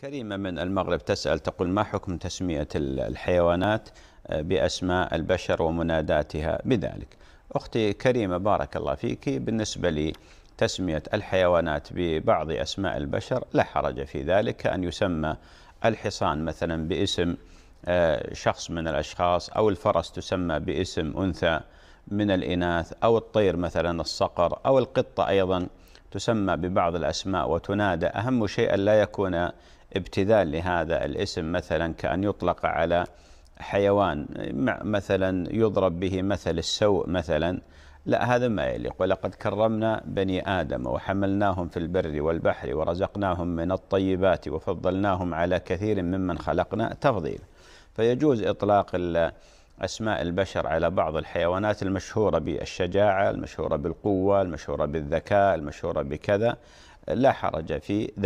كريمة من المغرب تسأل تقول ما حكم تسمية الحيوانات آه، بأسماء البشر ومناداتها بذلك أختي كريمة بارك الله فيك بالنسبة لي تسمية الحيوانات ببعض أسماء البشر لا حرج في ذلك أن يسمى الحصان مثلا باسم آه، شخص من الأشخاص أو الفرس تسمى باسم أنثى من الإناث أو الطير مثلا الصقر أو القطة أيضا تسمى ببعض الأسماء وتنادى أهم شيء لا يكون ابتذال لهذا الاسم مثلا كأن يطلق على حيوان مثلا يضرب به مثل السوء مثلا لا هذا ما يليق ولقد كرمنا بني آدم وحملناهم في البر والبحر ورزقناهم من الطيبات وفضلناهم على كثير ممن خلقنا تفضيلا فيجوز إطلاق أسماء البشر على بعض الحيوانات المشهورة بالشجاعة المشهورة بالقوة المشهورة بالذكاء المشهورة بكذا لا حرج في ذلك